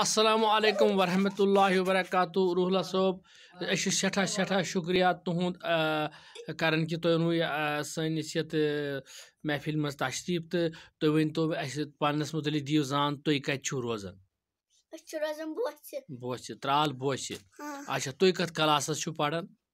السلام علیکم ورحمۃ اللہ وبرکاتہ اللہ صوب اچھے سٹا سٹھا شکریہ تہدی یت محفل من تشریف تو تیس متعلق دیو زان تیس روز بوس ترال بوس ہاں۔ اچھا کت کلاسس پڑھان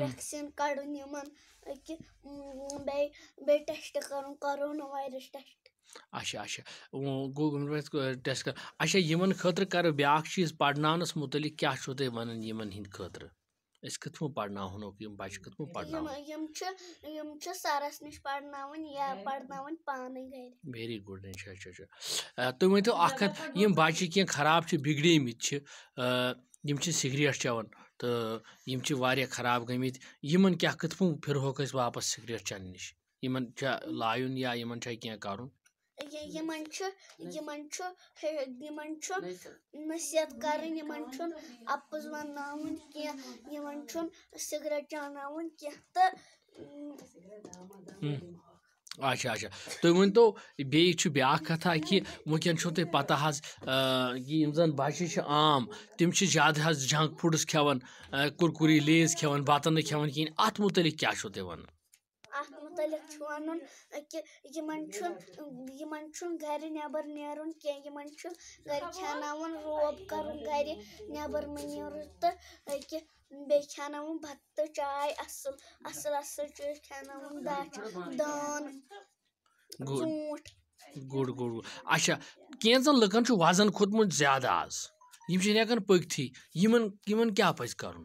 ویکسیٖن کَڑُن یِمن أکہِ بیٚیہِ بیٚیہِ ٹیسٹ کَرُن کَرونا وایرَس ٹیسٹ اچھا اچھا گوٗگل پٮ۪ٹھ ٹیسٹ کَرُن اچھا یِمن خٲطرٕ کَرو بیاکھ چیٖز پَرناونَس مُتعلِق کیاہ چھُو تُہۍ وَنان یِمن ہِنٛدۍ خٲطرٕ أسۍ کِتھ پٲٹھۍ پَرناوہون یِم بَچہِ کِتھ پٲٹھۍ پَرناوان یِم چھِ یِم چھِ سَرَس نِش پَرناوٕنۍ یا پَرناوٕنۍ پانَے گَرِ ویری گُڈ اچھا اچھا اچھا تُہۍ ؤنۍتو اَکھ کَتھ یِم بَچہِ کینٛہہ خراب چھِ بِگڑیمٕتۍ چھِ یِم چھِ سِگریٹ چٮ۪وان تہٕ یِم چھِ واریاہ خراب گٔمٕتۍ یِمن کیاہ کِتھ پٲٹھۍ پھِرہوکھ أسۍ واپَس سِگریٹ چٮ۪نہٕ نِش یِمن چھا لایُن یا یِمن چھا کیٚنٛہہ کَرُن یِمن چھُ یِمن چھُ یِمن چھُ نصیحت کَرٕنۍ یِمن چھُنہٕ اَپُز وَنناوُن کیٚنٛہہ یِمن چھُنہٕ سِگریٹ چاناوُن کیٚنٛہہ تہٕ اچھا اچھا تُہۍ ؤنۍ تو بیٚیہِ چھُ بیٛاکھ کَتھا کہِ وٕنکٮ۪ن چھو تۄہہِ پَتہ حظ کہِ یِم زَن بَچہِ چھِ عام تِم چھِ زیادٕ حظ جنٛک فُڈٕس کھٮ۪وان کُرکُری لیز کھٮ۪وان بَتہٕ نہٕ کھٮ۪وان کِہیٖنۍ اَتھ مُتعلِق کیٛاہ چھُو تُہۍ وَنان اَتھ چھُ وَنُن کہِ یِمن چھُنہٕ یِمن چھُنہٕ گرِ نٮ۪بر نیرُن کیٚنٛہہ یِمن چھُ گرِ کھٮ۪اناوُن روب کَرُن گرِ نٮ۪بر مہٕ نیرُن تہٕ أکہِ بیٚیہِ کھٮ۪اناوُن بَتہٕ تہٕ چاے اَصٕل اَصٕل اَصٕل چیٖز کھٮ۪اناوُن دَچھ دٲن ژوٗنٛٹھۍ گُڈ گُڈ گُڈ اچھا کینٛژن لُکن چھُ وَزن کھوٚتمُت زیادٕ آز یِم چھِنہٕ ہٮ۪کان پٔکتھٕے یِمن یِمن کیاہ پَزِ کَرُن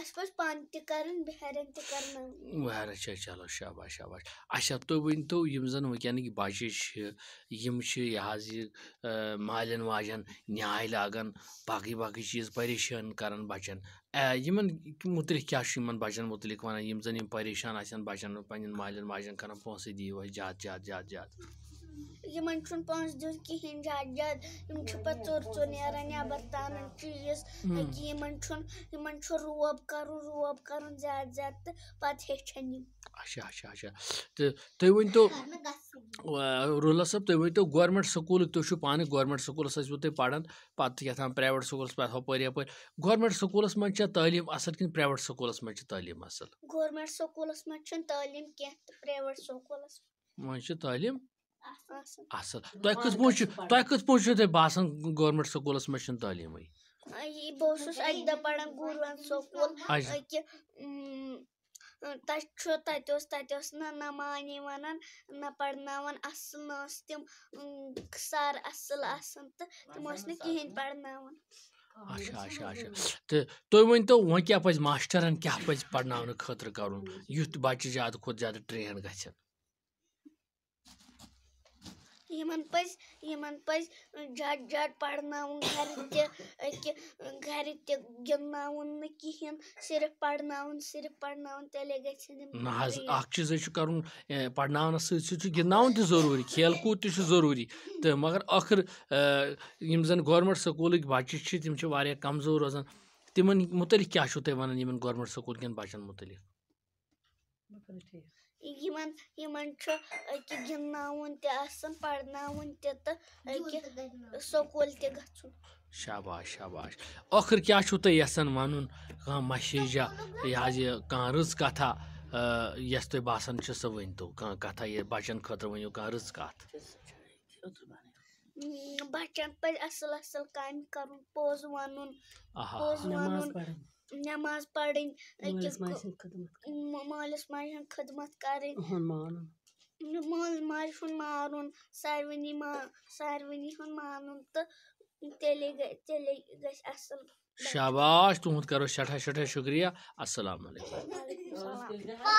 اَسہِ پَزِ پانہٕ تہِ کَرٕنۍ بِہارٮ۪ن تہِ کَرناوٕنۍ اچھا چلو شاباش شاباش اچھا تُہۍ ؤنۍتو یِم زَن وٕنکٮ۪نٕکۍ بَچہِ چھِ یِم چھِ یہِ حظ یہِ مالٮ۪ن واجٮ۪ن نیاے لاگان باقٕے باقٕے چیٖز پریشان کَران بَچَن یِمَن مُتعلِق کیٛاہ چھُ یِمَن بَچَن مُتعلِق وَنان یِم زَن یِم پریشان آسن بَچَن پنٛنٮ۪ن مالٮ۪ن ماجٮ۪ن کَران پونٛسہٕ دِیِو اَسہِ زیادٕ زیادٕ زیادٕ زیادٕ پانچ دن کم زیادہ زیادہ زیادہ تر رولس تم تو گورمینٹ سکول تانے گورمینٹ سکول پاران پہ پریویٹ سکول ہپر یہ گورمینٹ سکولس می تعلیم اصل کہ پریویٹ سکولس میری تعلیم گور سکولس منگایا تعلیم سکول تعلیم تۄہہِ تۄہہِ تۄہہِ کِتھ کِتھ پٲٹھۍ پٲٹھۍ چھُ چھُو باسان گورمینٹ سکوٗلَس منٛز چھِنہٕ تعلیٖمٕے اَچھا۔ آسان تہٕ تِم ٲسۍ نہٕ تم پَرناوان اچھا اچھا اچھا زیادٕ ٹرین گژھن یمن پز یمن پز جھٹ جھٹ پرناون گھر تہ اکہ گھر تہ گنناون نہ کہین صرف پرناون صرف پرناون تیلے گژھن نہ حظ اکھ چیز چھ کرن پرناون سۭتۍ سۭتۍ چھ گنناون تہ ضروری کھیل کود تہ چھ ضروری تہ مگر اخر یم زن گورنمنٹ سکولک بچہ چھ تم چھ واریاہ کمزور روزان تمن متعلق کیا چھو تہ ونان یمن گورنمنٹ سکول کین بچن متعلق یِمن یِمن چھُ أکہِ گِنٛدناوُن تہِ آسان پَرناوُن تہِ تہٕ أکہِ سکوٗل تہِ گژھُن شاباش شاباش ٲخٕر کیاہ چھُو تُہۍ یژھان وَنُن کانٛہہ مَسیجا یہِ حظ یہِ کانٛہہ رٕژ کَتھا یۄس تۄہہِ باسان چھِ سۄ ؤنۍ تو کانٛہہ کَتھا یہِ بَچن خٲطرٕ ؤنِو کانٛہہ رٕژ کَتھ بَچن پَزِ اَصٕل اَصٕل کامہِ کَرُن پوٚز وَنُن پوٚز وَنُن نماز پرٕنۍ أکِس مٲلِس ماجہِ ہٕنٛز خدمت کَرٕنۍ مٲلِس ماجہِ ہُنٛد مانُن ساروٕنی ساروٕنی ہُنٛد مانُن تہٕ تیٚلے تیٚلے گژھِ اَصٕل شاباش تُہُنٛد کَرو سٮ۪ٹھاہ سٮ۪ٹھاہ شُکریہ اَسلام علیکُم